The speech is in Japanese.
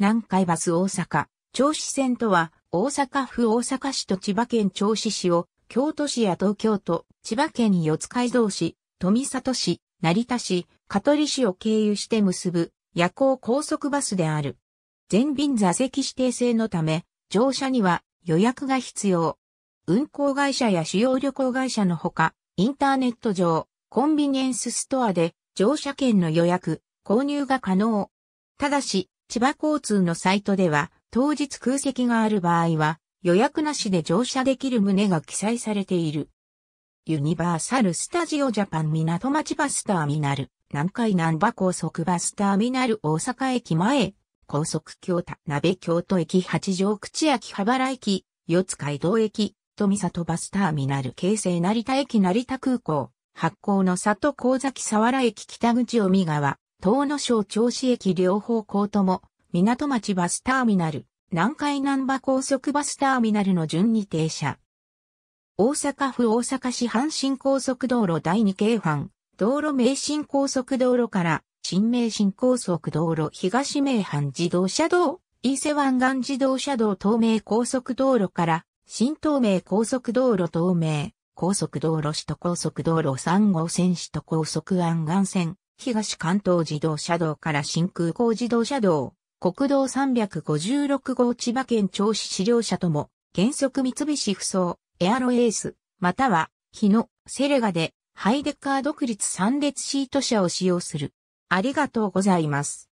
南海バス大阪、銚子線とは、大阪府大阪市と千葉県銚子市を、京都市や東京都、千葉県四街道市、富里市、成田市、香取市を経由して結ぶ、夜行高速バスである。全便座席指定制のため、乗車には予約が必要。運行会社や主要旅行会社のほか、インターネット上、コンビニエンスストアで乗車券の予約、購入が可能。ただし、千葉交通のサイトでは、当日空席がある場合は、予約なしで乗車できる旨が記載されている。ユニバーサル・スタジオ・ジャパン港町バスターミナル、南海南波高速バスターミナル大阪駅前、高速京田鍋京都駅八条口秋葉原駅、四街道駅、富里バスターミナル京成成田駅成田空港、発行の里神崎沢原駅北口海身川、東野省銚子駅両方向とも、港町バスターミナル、南海南波高速バスターミナルの順に停車。大阪府大阪市阪神高速道路第2京阪、道路名神高速道路から、新名神高速道路東名阪自動車道、伊勢湾岸自動車道東名高速道路から、新東名高速道路東名、高速道路首都高速道路3号線首都高速湾岸線、東関東自動車道から新空港自動車道、国道356号千葉県銚子資料社とも、原則三菱不走、エアロエース、または、日野、セレガで、ハイデッカー独立3列シート車を使用する。ありがとうございます。